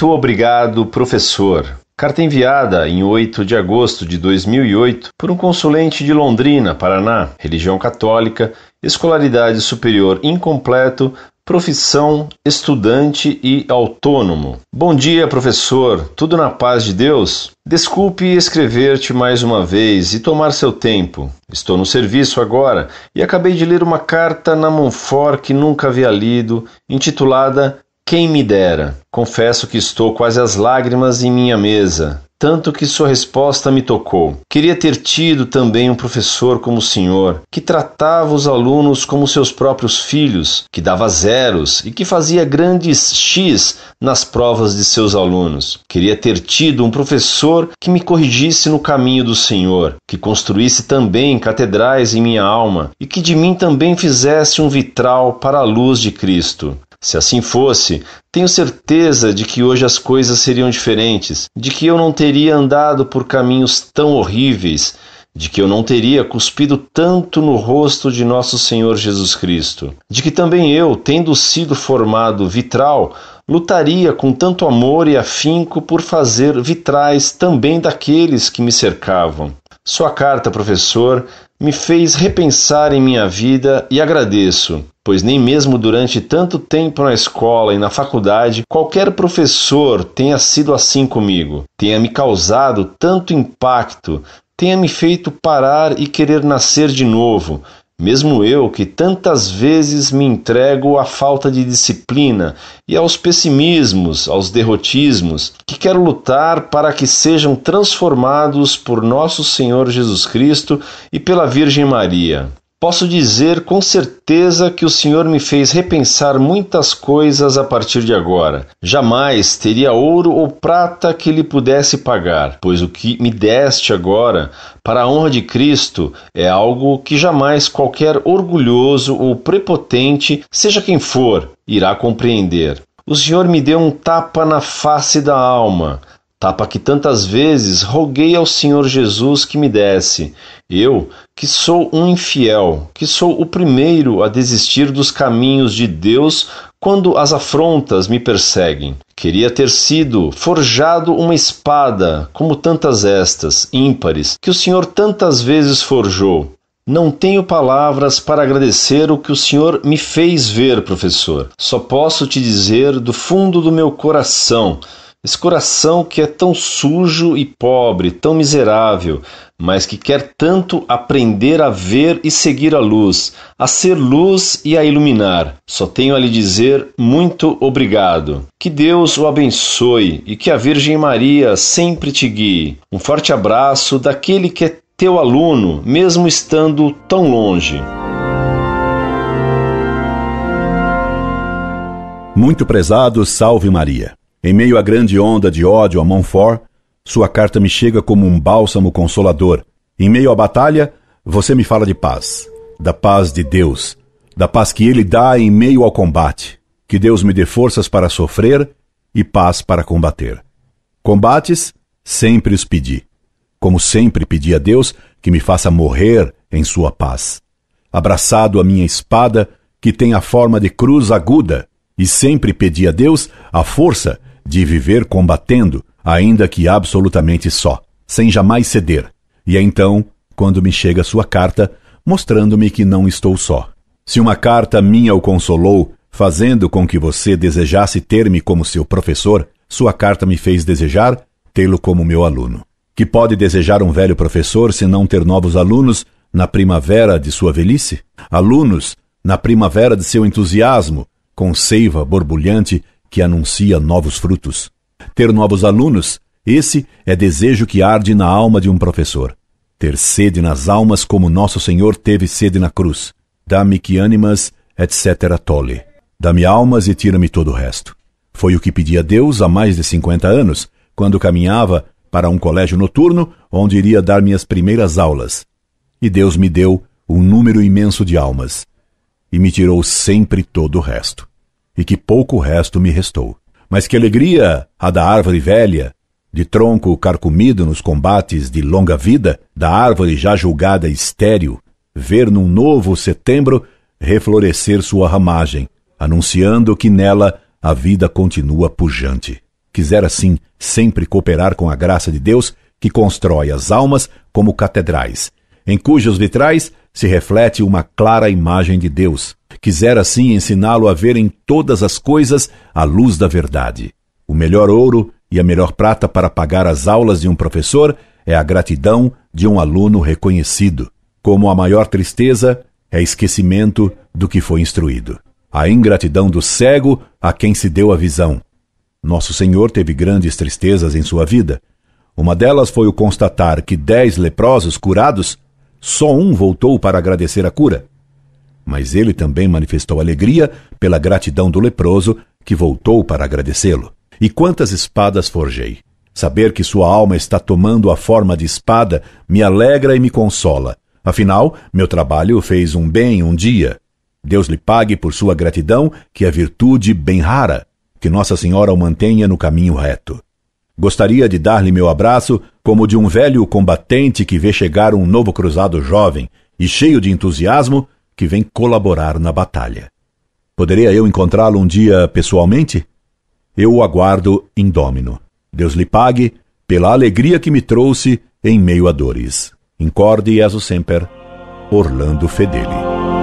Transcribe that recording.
Muito obrigado, professor. Carta enviada em 8 de agosto de 2008 por um consulente de Londrina, Paraná, religião católica, escolaridade superior incompleto, profissão, estudante e autônomo. Bom dia, professor. Tudo na paz de Deus? Desculpe escrever-te mais uma vez e tomar seu tempo. Estou no serviço agora e acabei de ler uma carta na Monfort que nunca havia lido, intitulada quem me dera. Confesso que estou quase às lágrimas em minha mesa, tanto que sua resposta me tocou. Queria ter tido também um professor como o senhor, que tratava os alunos como seus próprios filhos, que dava zeros e que fazia grandes X nas provas de seus alunos. Queria ter tido um professor que me corrigisse no caminho do senhor, que construísse também catedrais em minha alma e que de mim também fizesse um vitral para a luz de Cristo. Se assim fosse, tenho certeza de que hoje as coisas seriam diferentes, de que eu não teria andado por caminhos tão horríveis, de que eu não teria cuspido tanto no rosto de nosso Senhor Jesus Cristo, de que também eu, tendo sido formado vitral, lutaria com tanto amor e afinco por fazer vitrais também daqueles que me cercavam. Sua carta, professor, me fez repensar em minha vida e agradeço, pois nem mesmo durante tanto tempo na escola e na faculdade qualquer professor tenha sido assim comigo, tenha me causado tanto impacto, tenha me feito parar e querer nascer de novo, mesmo eu, que tantas vezes me entrego à falta de disciplina e aos pessimismos, aos derrotismos, que quero lutar para que sejam transformados por nosso Senhor Jesus Cristo e pela Virgem Maria. Posso dizer com certeza que o Senhor me fez repensar muitas coisas a partir de agora. Jamais teria ouro ou prata que lhe pudesse pagar, pois o que me deste agora, para a honra de Cristo, é algo que jamais qualquer orgulhoso ou prepotente, seja quem for, irá compreender. O Senhor me deu um tapa na face da alma, tapa que tantas vezes roguei ao Senhor Jesus que me desse, eu, que sou um infiel, que sou o primeiro a desistir dos caminhos de Deus quando as afrontas me perseguem. Queria ter sido forjado uma espada, como tantas estas, ímpares, que o Senhor tantas vezes forjou. Não tenho palavras para agradecer o que o Senhor me fez ver, professor. Só posso te dizer do fundo do meu coração esse coração que é tão sujo e pobre, tão miserável, mas que quer tanto aprender a ver e seguir a luz, a ser luz e a iluminar. Só tenho a lhe dizer muito obrigado. Que Deus o abençoe e que a Virgem Maria sempre te guie. Um forte abraço daquele que é teu aluno, mesmo estando tão longe. Muito prezado, salve Maria. Em meio à grande onda de ódio a Montfort, sua carta me chega como um bálsamo consolador. Em meio à batalha, você me fala de paz, da paz de Deus, da paz que Ele dá em meio ao combate. Que Deus me dê forças para sofrer e paz para combater. Combates, sempre os pedi. Como sempre pedi a Deus que me faça morrer em Sua paz. Abraçado à minha espada, que tem a forma de cruz aguda, e sempre pedi a Deus a força de viver combatendo, ainda que absolutamente só, sem jamais ceder. E é então, quando me chega sua carta, mostrando-me que não estou só. Se uma carta minha o consolou, fazendo com que você desejasse ter-me como seu professor, sua carta me fez desejar tê-lo como meu aluno. Que pode desejar um velho professor se não ter novos alunos na primavera de sua velhice? Alunos na primavera de seu entusiasmo, com seiva borbulhante que anuncia novos frutos. Ter novos alunos, esse é desejo que arde na alma de um professor. Ter sede nas almas como nosso Senhor teve sede na cruz. Dá-me que animas, etc. tole. Dá-me almas e tira-me todo o resto. Foi o que pedi a Deus há mais de 50 anos, quando caminhava para um colégio noturno onde iria dar minhas primeiras aulas. E Deus me deu um número imenso de almas e me tirou sempre todo o resto e que pouco resto me restou. Mas que alegria a da árvore velha, de tronco carcomido nos combates de longa vida, da árvore já julgada estéril, ver num novo setembro reflorescer sua ramagem, anunciando que nela a vida continua pujante. Quisera assim sempre cooperar com a graça de Deus que constrói as almas como catedrais em cujos vitrais se reflete uma clara imagem de Deus. Quisera assim ensiná-lo a ver em todas as coisas a luz da verdade. O melhor ouro e a melhor prata para pagar as aulas de um professor é a gratidão de um aluno reconhecido, como a maior tristeza é esquecimento do que foi instruído. A ingratidão do cego a quem se deu a visão. Nosso Senhor teve grandes tristezas em sua vida. Uma delas foi o constatar que dez leprosos curados só um voltou para agradecer a cura. Mas ele também manifestou alegria pela gratidão do leproso, que voltou para agradecê-lo. E quantas espadas forjei! Saber que sua alma está tomando a forma de espada me alegra e me consola. Afinal, meu trabalho fez um bem um dia. Deus lhe pague por sua gratidão, que é virtude bem rara. Que Nossa Senhora o mantenha no caminho reto. Gostaria de dar-lhe meu abraço como de um velho combatente que vê chegar um novo cruzado jovem e cheio de entusiasmo que vem colaborar na batalha. Poderia eu encontrá-lo um dia pessoalmente? Eu o aguardo indômino. Deus lhe pague pela alegria que me trouxe em meio a dores. Incorde e aso semper, Orlando Fedeli.